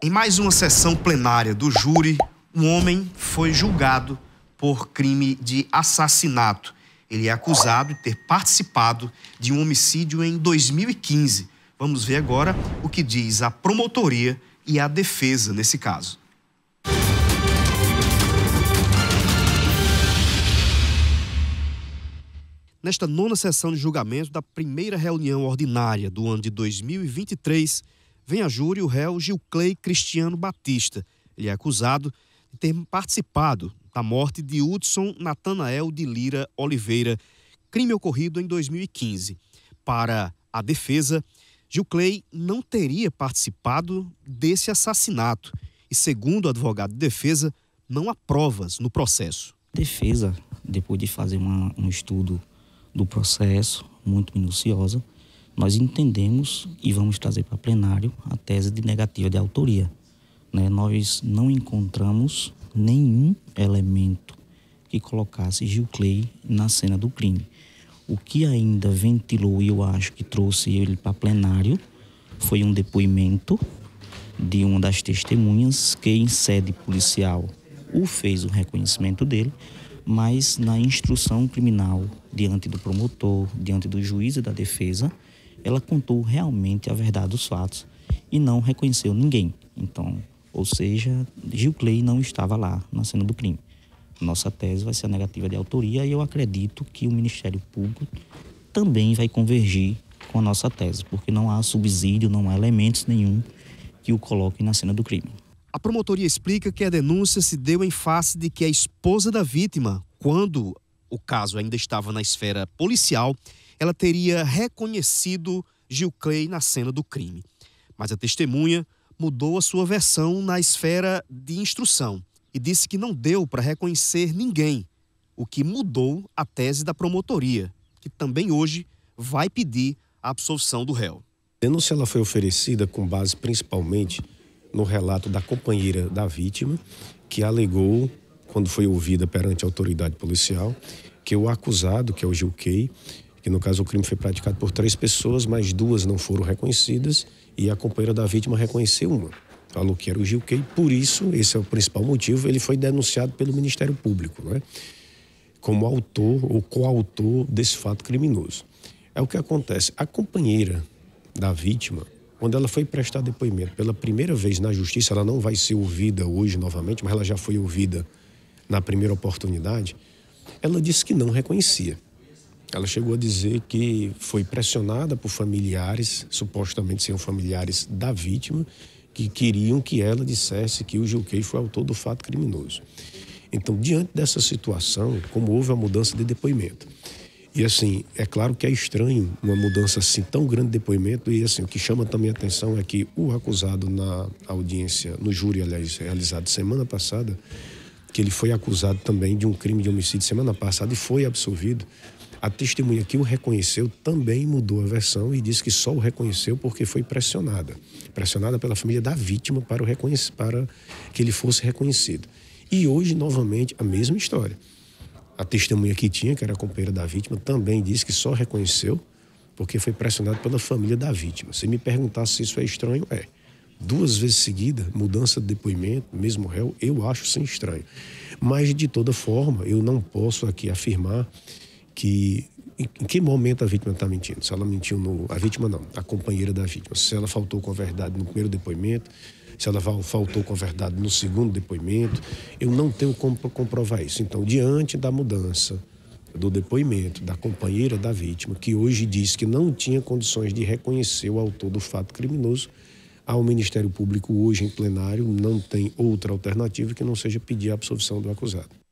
Em mais uma sessão plenária do júri, um homem foi julgado por crime de assassinato. Ele é acusado de ter participado de um homicídio em 2015. Vamos ver agora o que diz a promotoria e a defesa nesse caso. Nesta nona sessão de julgamento da primeira reunião ordinária do ano de 2023, vem a júri o réu Clay Cristiano Batista. Ele é acusado de ter participado da morte de Hudson Natanael de Lira Oliveira, crime ocorrido em 2015. Para a defesa, Clay não teria participado desse assassinato e, segundo o advogado de defesa, não há provas no processo. A defesa, depois de fazer uma, um estudo do processo muito minucioso, nós entendemos e vamos trazer para plenário a tese de negativa de autoria. Né? Nós não encontramos nenhum elemento que colocasse Gil Clay na cena do crime. O que ainda ventilou e eu acho que trouxe ele para plenário foi um depoimento de uma das testemunhas que em sede policial o fez o reconhecimento dele, mas na instrução criminal diante do promotor, diante do juiz e da defesa, ela contou realmente a verdade dos fatos e não reconheceu ninguém. Então, ou seja, Gil Clay não estava lá na cena do crime. Nossa tese vai ser a negativa de autoria e eu acredito que o Ministério Público também vai convergir com a nossa tese, porque não há subsídio, não há elementos nenhum que o coloquem na cena do crime. A promotoria explica que a denúncia se deu em face de que a esposa da vítima, quando o caso ainda estava na esfera policial, ela teria reconhecido Gil Clay na cena do crime. Mas a testemunha mudou a sua versão na esfera de instrução e disse que não deu para reconhecer ninguém, o que mudou a tese da promotoria, que também hoje vai pedir a absolvição do réu. A denúncia ela foi oferecida com base principalmente no relato da companheira da vítima, que alegou, quando foi ouvida perante a autoridade policial, que o acusado, que é o Gil Clay que no caso o crime foi praticado por três pessoas, mas duas não foram reconhecidas e a companheira da vítima reconheceu uma. Falou que era o Gil Key, por isso, esse é o principal motivo, ele foi denunciado pelo Ministério Público, né? Como autor ou coautor desse fato criminoso. É o que acontece. A companheira da vítima, quando ela foi prestar depoimento pela primeira vez na justiça, ela não vai ser ouvida hoje novamente, mas ela já foi ouvida na primeira oportunidade, ela disse que não reconhecia ela chegou a dizer que foi pressionada por familiares, supostamente seriam familiares da vítima, que queriam que ela dissesse que o Juquei foi autor do fato criminoso. Então, diante dessa situação, como houve a mudança de depoimento, e assim, é claro que é estranho uma mudança assim tão grande de depoimento, e assim, o que chama também a atenção é que o acusado na audiência, no júri, aliás, realizado semana passada, que ele foi acusado também de um crime de homicídio semana passada e foi absolvido, a testemunha que o reconheceu também mudou a versão e disse que só o reconheceu porque foi pressionada. Pressionada pela família da vítima para, o reconhecer, para que ele fosse reconhecido. E hoje, novamente, a mesma história. A testemunha que tinha, que era a companheira da vítima, também disse que só reconheceu porque foi pressionado pela família da vítima. Se me perguntasse se isso é estranho, é. Duas vezes seguida, mudança de depoimento, mesmo réu, eu acho sim estranho. Mas, de toda forma, eu não posso aqui afirmar que em que momento a vítima está mentindo? Se ela mentiu no. A vítima não, a companheira da vítima. Se ela faltou com a verdade no primeiro depoimento, se ela faltou com a verdade no segundo depoimento, eu não tenho como comprovar isso. Então, diante da mudança do depoimento da companheira da vítima, que hoje diz que não tinha condições de reconhecer o autor do fato criminoso, ao Ministério Público hoje em plenário não tem outra alternativa que não seja pedir a absolvição do acusado.